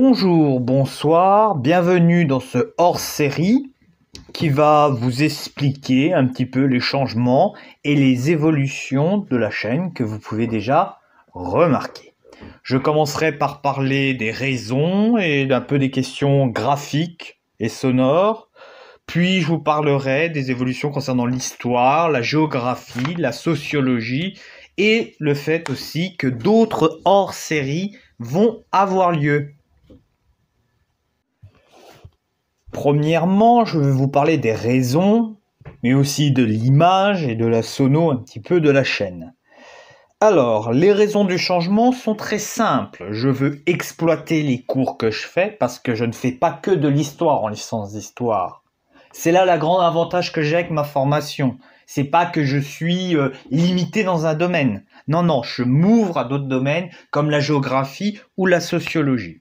Bonjour, bonsoir, bienvenue dans ce hors-série qui va vous expliquer un petit peu les changements et les évolutions de la chaîne que vous pouvez déjà remarquer. Je commencerai par parler des raisons et d'un peu des questions graphiques et sonores, puis je vous parlerai des évolutions concernant l'histoire, la géographie, la sociologie et le fait aussi que d'autres hors-séries vont avoir lieu. Premièrement, je vais vous parler des raisons, mais aussi de l'image et de la sono un petit peu de la chaîne. Alors, les raisons du changement sont très simples. Je veux exploiter les cours que je fais parce que je ne fais pas que de l'histoire en licence d'histoire. C'est là le grand avantage que j'ai avec ma formation. C'est pas que je suis euh, limité dans un domaine. Non, non, je m'ouvre à d'autres domaines comme la géographie ou la sociologie.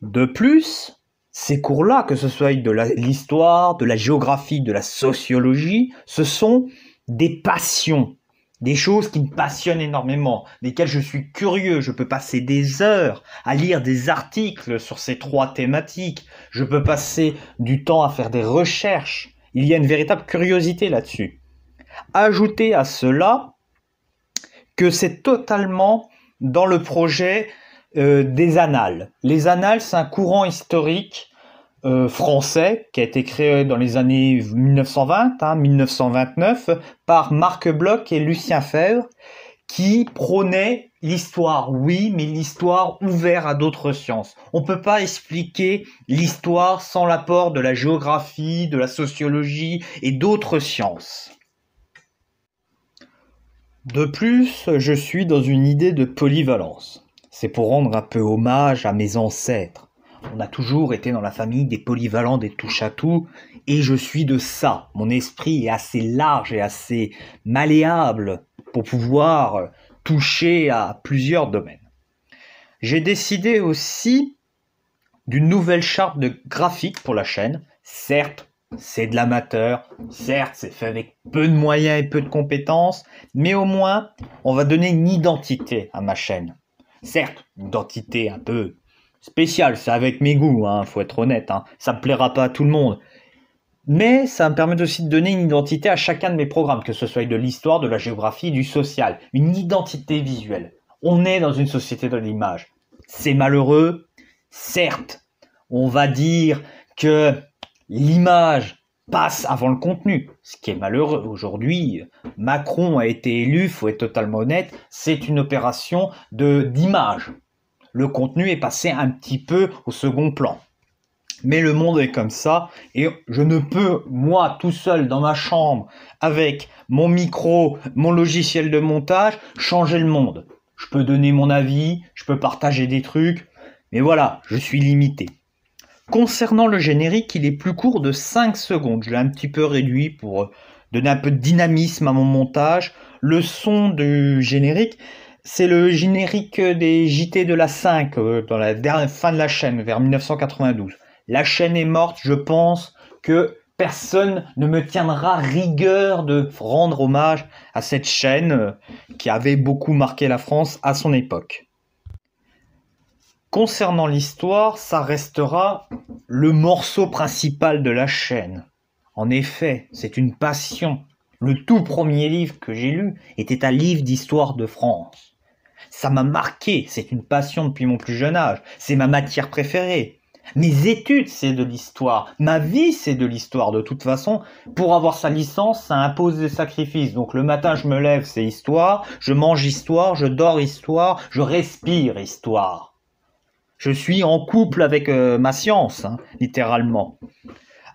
De plus, ces cours-là, que ce soit de l'histoire, de la géographie, de la sociologie, ce sont des passions, des choses qui me passionnent énormément, desquelles je suis curieux, je peux passer des heures à lire des articles sur ces trois thématiques, je peux passer du temps à faire des recherches, il y a une véritable curiosité là-dessus. Ajoutez à cela que c'est totalement dans le projet euh, des annales. Les annales, c'est un courant historique euh, français qui a été créé dans les années 1920, 1929, hein, par Marc Bloch et Lucien Febvre, qui prônaient l'histoire, oui, mais l'histoire ouverte à d'autres sciences. On ne peut pas expliquer l'histoire sans l'apport de la géographie, de la sociologie et d'autres sciences. De plus, je suis dans une idée de polyvalence. C'est pour rendre un peu hommage à mes ancêtres. On a toujours été dans la famille des polyvalents, des touche-à-tout, et je suis de ça. Mon esprit est assez large et assez malléable pour pouvoir toucher à plusieurs domaines. J'ai décidé aussi d'une nouvelle charte de graphique pour la chaîne. Certes, c'est de l'amateur, certes, c'est fait avec peu de moyens et peu de compétences, mais au moins, on va donner une identité à ma chaîne certes, une identité un peu spéciale, c'est avec mes goûts, hein, faut être honnête, hein. ça me plaira pas à tout le monde. Mais ça me permet aussi de donner une identité à chacun de mes programmes, que ce soit de l'histoire, de la géographie, du social, une identité visuelle. On est dans une société de l'image. C'est malheureux, certes. On va dire que l'image passe avant le contenu, ce qui est malheureux. Aujourd'hui, Macron a été élu, faut être totalement honnête, c'est une opération de d'image. Le contenu est passé un petit peu au second plan. Mais le monde est comme ça et je ne peux, moi, tout seul dans ma chambre, avec mon micro, mon logiciel de montage, changer le monde. Je peux donner mon avis, je peux partager des trucs, mais voilà, je suis limité. Concernant le générique, il est plus court de 5 secondes. Je l'ai un petit peu réduit pour euh, donner un peu de dynamisme à mon montage. Le son du générique, c'est le générique des JT de la 5, euh, dans la dernière fin de la chaîne, vers 1992. La chaîne est morte, je pense que personne ne me tiendra rigueur de rendre hommage à cette chaîne euh, qui avait beaucoup marqué la France à son époque. Concernant l'histoire, ça restera le morceau principal de la chaîne. En effet, c'est une passion. Le tout premier livre que j'ai lu était un livre d'histoire de France. Ça m'a marqué, c'est une passion depuis mon plus jeune âge, c'est ma matière préférée. Mes études, c'est de l'histoire, ma vie, c'est de l'histoire. De toute façon, pour avoir sa licence, ça impose des sacrifices. Donc le matin, je me lève, c'est histoire, je mange histoire, je dors histoire, je respire histoire. Je suis en couple avec euh, ma science, hein, littéralement.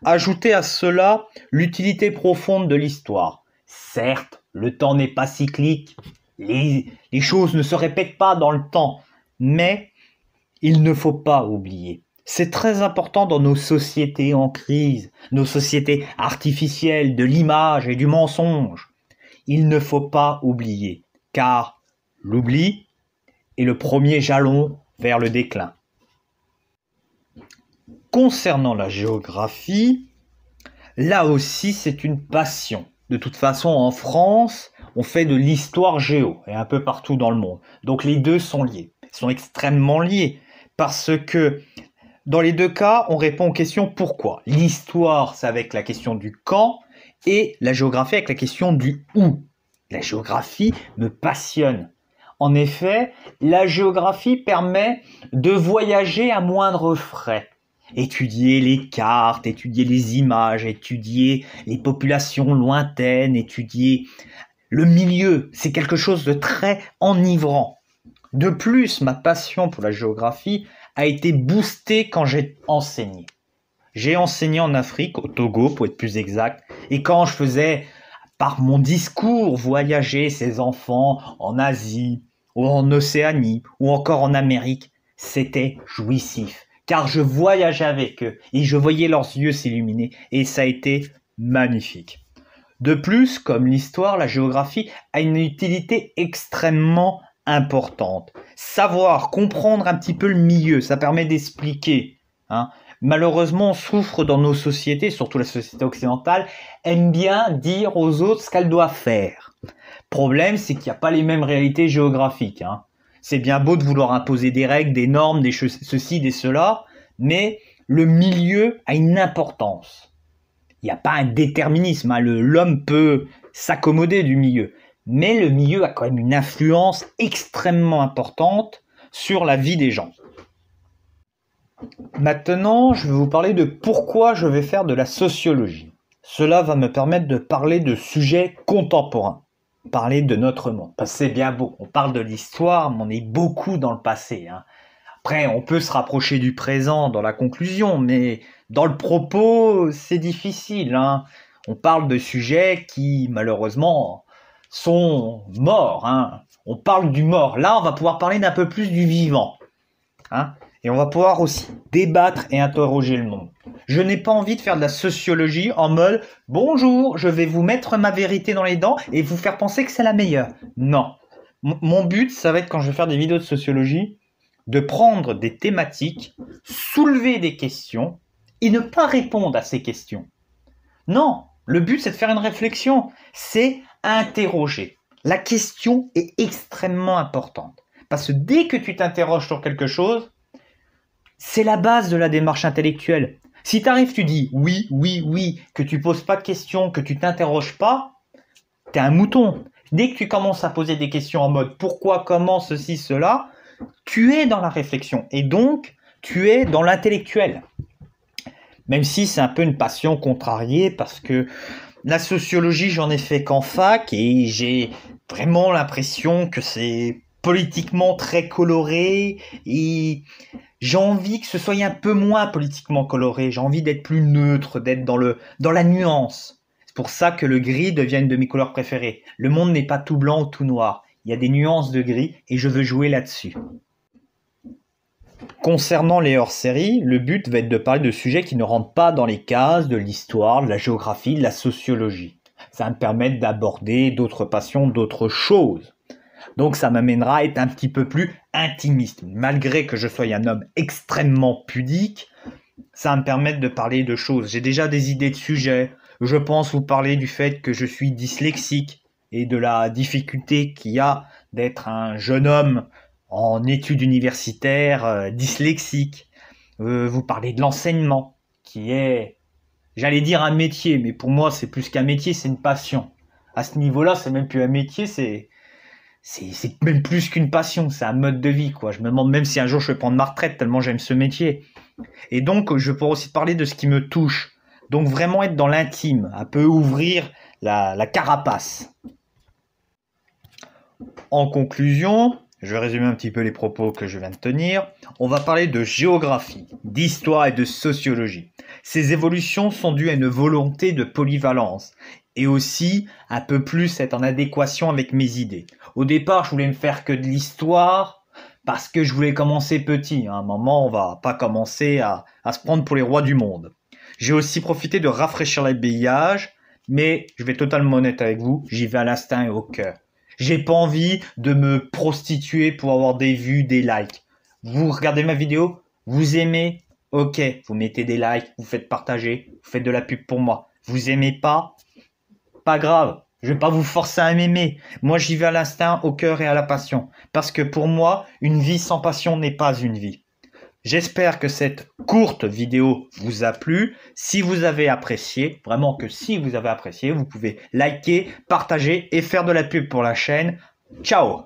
Ajoutez à cela l'utilité profonde de l'histoire. Certes, le temps n'est pas cyclique, les, les choses ne se répètent pas dans le temps, mais il ne faut pas oublier. C'est très important dans nos sociétés en crise, nos sociétés artificielles de l'image et du mensonge. Il ne faut pas oublier, car l'oubli est le premier jalon vers le déclin. Concernant la géographie, là aussi c'est une passion. De toute façon, en France, on fait de l'histoire géo, et un peu partout dans le monde. Donc les deux sont liés, sont extrêmement liés, parce que dans les deux cas, on répond aux questions pourquoi. L'histoire, c'est avec la question du quand, et la géographie avec la question du où. La géographie me passionne. En effet, la géographie permet de voyager à moindre frais. Étudier les cartes, étudier les images, étudier les populations lointaines, étudier le milieu, c'est quelque chose de très enivrant. De plus, ma passion pour la géographie a été boostée quand j'ai enseigné. J'ai enseigné en Afrique, au Togo pour être plus exact, et quand je faisais par mon discours voyager ses enfants en Asie, ou en Océanie, ou encore en Amérique, c'était jouissif, car je voyageais avec eux et je voyais leurs yeux s'illuminer, et ça a été magnifique. De plus, comme l'histoire, la géographie a une utilité extrêmement importante. Savoir, comprendre un petit peu le milieu, ça permet d'expliquer. Hein, malheureusement, on souffre dans nos sociétés, surtout la société occidentale, aime bien dire aux autres ce qu'elle doit faire. Problème, c'est qu'il n'y a pas les mêmes réalités géographiques. Hein. C'est bien beau de vouloir imposer des règles, des normes, des ceci, des cela, mais le milieu a une importance. Il n'y a pas un déterminisme, hein. l'homme peut s'accommoder du milieu. Mais le milieu a quand même une influence extrêmement importante sur la vie des gens. Maintenant, je vais vous parler de pourquoi je vais faire de la sociologie. Cela va me permettre de parler de sujets contemporains, parler de notre monde. c'est bien beau, on parle de l'histoire, mais on est beaucoup dans le passé. Hein. Après, on peut se rapprocher du présent dans la conclusion, mais dans le propos, c'est difficile. Hein. On parle de sujets qui, malheureusement, sont morts. Hein. On parle du mort. Là, on va pouvoir parler d'un peu plus du vivant. Et on va pouvoir aussi débattre et interroger le monde. Je n'ai pas envie de faire de la sociologie en mode bonjour, je vais vous mettre ma vérité dans les dents et vous faire penser que c'est la meilleure. Non. mon but, ça va être quand je vais faire des vidéos de sociologie, de prendre des thématiques, soulever des questions et ne pas répondre à ces questions. Non, le but c'est de faire une réflexion, c'est interroger. La question est extrêmement importante. Parce que dès que tu t'interroges sur quelque chose, c'est la base de la démarche intellectuelle. Si t'arrives, tu dis oui, oui, oui, que tu poses pas de questions, que tu t'interroges pas, t'es un mouton. Dès que tu commences à poser des questions en mode pourquoi, comment, ceci, cela, tu es dans la réflexion et donc tu es dans l'intellectuel. Même si c'est un peu une passion contrariée parce que la sociologie, j'en ai fait qu'en fac et j'ai vraiment l'impression que c'est politiquement très coloré et j'ai envie que ce soit un peu moins politiquement coloré, j'ai envie d'être plus neutre, d'être dans, dans la nuance. C'est pour ça que le gris devient une de mes couleurs préférées. Le monde n'est pas tout blanc ou tout noir, il y a des nuances de gris et je veux jouer là-dessus. Concernant les hors-séries, le but va être de parler de sujets qui ne rentrent pas dans les cases de l'histoire, de la géographie, de la sociologie. Ça va me permettre d'aborder d'autres passions, d'autres choses. Donc ça m'amènera à être un petit peu plus intimiste. Malgré que je sois un homme extrêmement pudique, ça me permet de parler de choses. J'ai déjà des idées de sujets. Je pense vous parler du fait que je suis dyslexique et de la difficulté qu'il y a d'être un jeune homme en études universitaires euh, dyslexique. Euh, vous parlez de l'enseignement, qui est, j'allais dire un métier, mais pour moi c'est plus qu'un métier, c'est une passion. À ce niveau-là, c'est même plus un métier, c'est c'est même plus qu'une passion, c'est un mode de vie, quoi. Je me demande même si un jour je vais prendre ma retraite, tellement j'aime ce métier. Et donc, je pourrais aussi parler de ce qui me touche. Donc, vraiment être dans l'intime, un peu ouvrir la, la, carapace. En conclusion, je vais résumer un petit peu les propos que je viens de tenir. On va parler de géographie, d'histoire et de sociologie. Ces évolutions sont dues à une volonté de polyvalence et aussi un peu plus être en adéquation avec mes idées. Au départ, je voulais me faire que de l'histoire parce que je voulais commencer petit. À un moment, on va pas commencer à, se prendre pour les rois du monde. J'ai aussi profité de rafraîchir l'habillage, mais je vais totalement honnête avec vous, j'y vais à l'instinct et au cœur. J'ai pas envie de me prostituer pour avoir des vues, des likes. Vous regardez ma vidéo, vous aimez, ok, vous mettez des likes, vous faites partager, vous faites de la pub pour moi. Vous aimez pas, pas grave. Je ne vais pas vous forcer à m'aimer. Moi, j'y vais à l'instinct, au cœur et à la passion. Parce que pour moi, une vie sans passion n'est pas une vie. J'espère que cette courte vidéo vous a plu. Si vous avez apprécié, vraiment que si vous avez apprécié, vous pouvez liker, partager et faire de la pub pour la chaîne. Ciao